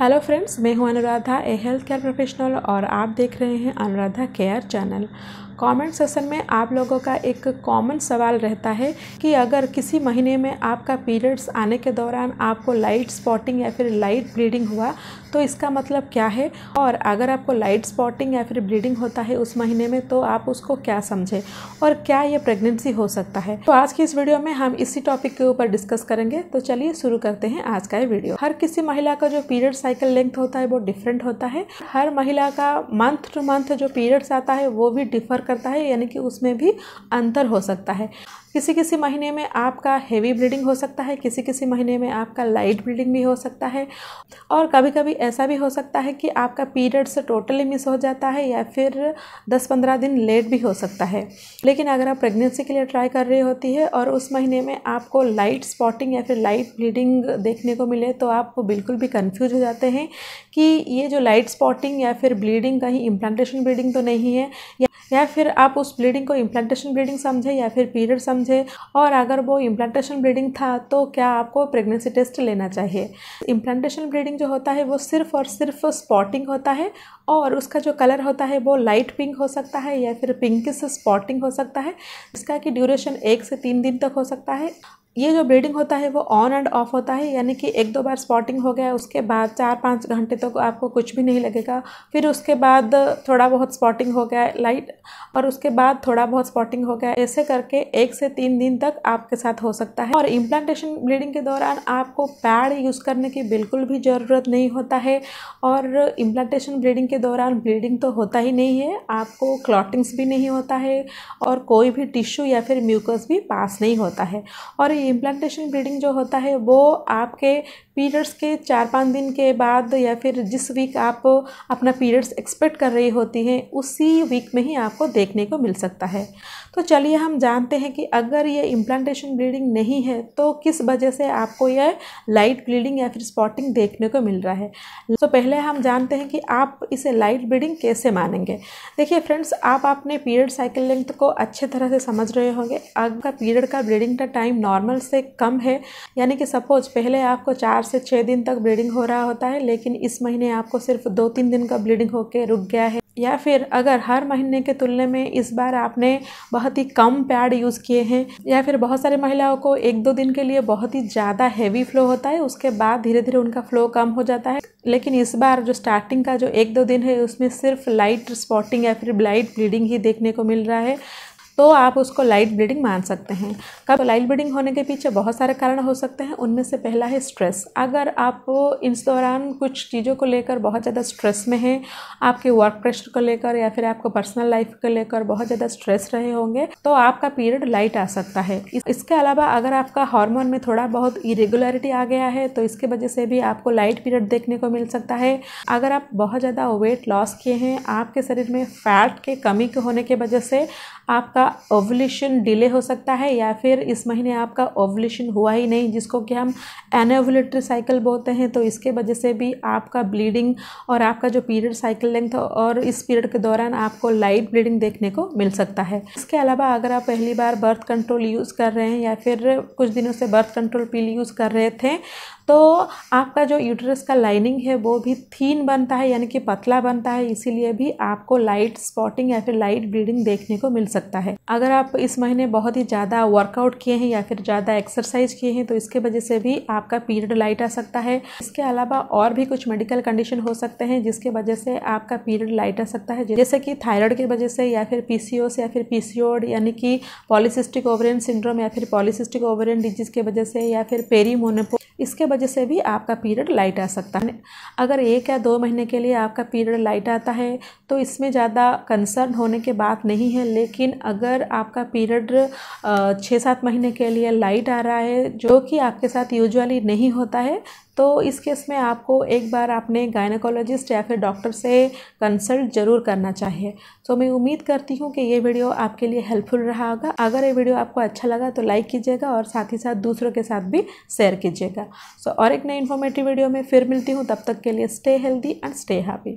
hello friends मैं हूं Anuradha a health care professional और आप देख रहे हैं Anuradha care channel comment session में आप लोगों का एक कॉमन सवाल रहता है कि अगर किसी महीने में आपका पीरियड्स आने के दौरान आपको लाइट स्पॉटिंग या फिर लाइट ब्लीडिंग हुआ तो इसका मतलब क्या है और अगर आपको लाइट स्पॉटिंग या फिर ब्लीडिंग होता है उस महीने में तो आप उसको क्या समझें और क्या ये प्रेगनेंसी हो सकता है तो आज की इस वीडियो में हम इसी टॉपिक के ऊपर डिस्कस करेंगे तो चलिए शुरू करते हैं आज का ये वीडियो हर किसी महिला का जो पीरियड्स साइकिल लेंथ होता है वो डिफरेंट होता है हर महिला का मंथ टू मंथ जो पीरियड्स आता है वो भी डिफर करता है यानी कि उसमें भी अंतर हो सकता है किसी किसी महीने में आपका हेवी ब्लीडिंग हो सकता है किसी किसी महीने में आपका लाइट ब्लीडिंग भी हो सकता है और कभी कभी ऐसा भी हो सकता है कि आपका पीरियड्स टोटली मिस हो जाता है या फिर 10-15 दिन लेट भी हो सकता है लेकिन अगर आप प्रेगनेंसी के लिए ट्राई कर रही होती है और उस महीने में आपको लाइट स्पॉटिंग या फिर लाइट ब्लीडिंग देखने को मिले तो आप बिल्कुल भी कन्फ्यूज हो जाते जाते हैं कि ये जो लाइट स्पॉटिंग या फिर ब्लीडिंग कहीं इम्प्लांटेशन ब्लीडिंग तो नहीं है या या फिर आप उस ब्लीडिंग को इम्प्लांटेशन ब्लीडिंग समझे या फिर पीरियड समझे और अगर वो इम्प्लांटेशन ब्लीडिंग था तो क्या आपको प्रेगनेंसी टेस्ट लेना चाहिए इम्प्लांटेशन ब्लीडिंग जो होता है वो सिर्फ और सिर्फ स्पॉटिंग होता है और उसका जो कलर होता है वो लाइट पिंक हो सकता है या फिर पिंकिस स्पॉटिंग हो सकता है जिसका कि ड्यूरेशन एक से तीन दिन तक हो सकता है ये जो ब्रीडिंग होता है वो ऑन एंड ऑफ होता है यानी कि एक दो बार स्पॉटिंग हो गया उसके बाद चार पाँच घंटे तक तो आपको कुछ भी नहीं लगेगा फिर उसके बाद थोड़ा बहुत स्पॉटिंग हो गया लाइट और उसके बाद थोड़ा बहुत स्पॉटिंग हो गया ऐसे करके एक से तीन दिन तक आपके साथ हो सकता है और इम्प्लांटेशन ब्लीडिंग के दौरान आपको पैड यूज़ करने की बिल्कुल भी ज़रूरत नहीं होता है और इम्प्लांटेशन ब्लीडिंग के दौरान ब्लीडिंग तो होता ही नहीं है आपको क्लॉटिंग्स भी नहीं होता है और कोई भी टिश्यू या फिर म्यूकस भी पास नहीं होता है और ये इम्प्लांटेशन ब्लीडिंग जो होता है वो आपके पीरियड्स के चार पाँच दिन के बाद या फिर जिस वीक आप अपना पीरियड्स एक्सपेक्ट कर रही होती हैं उसी वीक में ही आपको देखने को मिल सकता है तो चलिए हम जानते हैं कि अगर ये इम्प्लांटेशन ब्लीडिंग नहीं है तो किस वजह से आपको यह लाइट ब्लीडिंग या फिर स्पॉटिंग देखने को मिल रहा है तो पहले हम जानते हैं कि आप इसे लाइट ब्लीडिंग कैसे मानेंगे देखिए फ्रेंड्स आप अपने पीरियड साइकिल लेंथ को अच्छे तरह से समझ रहे होंगे आपका पीरियड का ब्लीडिंग का टाइम नॉर्मल नॉर्मल से कम है यानी कि सपोज पहले आपको चार से छः दिन तक ब्लीडिंग हो रहा होता है लेकिन इस महीने आपको सिर्फ दो तीन दिन का ब्लीडिंग होकर रुक गया है या फिर अगर हर महीने के तुलने में इस बार आपने बहुत ही कम पैड यूज़ किए हैं या फिर बहुत सारी महिलाओं को एक दो दिन के लिए बहुत ही ज़्यादा हैवी फ्लो होता है उसके बाद धीरे धीरे उनका फ्लो कम हो जाता है लेकिन इस बार जो स्टार्टिंग का जो एक दो दिन है उसमें सिर्फ लाइट स्पॉटिंग या फिर ब्लाइट ब्लीडिंग ही देखने को मिल रहा है तो आप उसको लाइट ब्लीडिंग मान सकते हैं कब तो लाइट ब्लीडिंग होने के पीछे बहुत सारे कारण हो सकते हैं उनमें से पहला है स्ट्रेस अगर आप इस दौरान कुछ चीज़ों को लेकर बहुत ज़्यादा स्ट्रेस में हैं आपके वर्क प्रेशर को लेकर या फिर आपको पर्सनल लाइफ को लेकर बहुत ज़्यादा स्ट्रेस रहे होंगे तो आपका पीरियड लाइट आ सकता है इसके अलावा अगर आपका हार्मोन में थोड़ा बहुत इरेगुलरिटी आ गया है तो इसके वजह से भी आपको लाइट पीरियड देखने को मिल सकता है अगर आप बहुत ज़्यादा वेट लॉस किए हैं आपके शरीर में फैट के कमी के होने की वजह से आपका ओवलेशन डिले हो सकता है या फिर इस महीने आपका ओवलेशन हुआ ही नहीं जिसको कि हम एनोवलेटरी साइकिल बोलते हैं तो इसके वजह से भी आपका ब्लीडिंग और आपका जो पीरियड साइकिल लेंथ और इस पीरियड के दौरान आपको लाइट ब्लीडिंग देखने को मिल सकता है इसके अलावा अगर आप पहली बार बर्थ कंट्रोल यूज़ कर रहे हैं या फिर कुछ दिनों से बर्थ कंट्रोल पिल यूज़ कर रहे थे तो आपका जो यूटरस का लाइनिंग है वो भी थीन बनता है यानी कि पतला बनता है इसीलिए भी आपको लाइट स्पॉटिंग या फिर लाइट ब्लीडिंग देखने को मिल सकता है है अगर आप इस महीने बहुत ही ज़्यादा वर्कआउट किए हैं या फिर ज़्यादा एक्सरसाइज किए हैं तो इसके वजह से भी आपका पीरियड लाइट आ सकता है इसके अलावा और भी कुछ मेडिकल कंडीशन हो सकते हैं जिसके वजह से आपका पीरियड लाइट आ सकता है जैसे कि थायराइड की वजह से या फिर पी या फिर पी यानी कि पॉलिसिस्टिक ओवरियन सिंड्रोम या फिर पॉलिसिस्टिक ओवरियन डिजीज की वजह से या फिर पेरीमोनेपो इसके वजह से भी आपका पीरियड लाइट आ सकता है अगर एक या दो महीने के लिए आपका पीरियड लाइट आता है तो इसमें ज़्यादा कंसर्न होने की बात नहीं है लेकिन अगर आपका पीरियड छः सात महीने के लिए लाइट आ रहा है जो कि आपके साथ यूजुअली नहीं होता है तो इस केस में आपको एक बार आपने गायनाकोलॉजिस्ट या फिर डॉक्टर से कंसल्ट जरूर करना चाहिए तो मैं उम्मीद करती हूँ कि ये वीडियो आपके लिए हेल्पफुल रहा होगा अगर ये वीडियो आपको अच्छा लगा तो लाइक कीजिएगा और साथ ही साथ दूसरों के साथ भी शेयर कीजिएगा सो so, और एक नई इन्फॉर्मेटिव वीडियो में फिर मिलती हूँ तब तक के लिए stay healthy and stay happy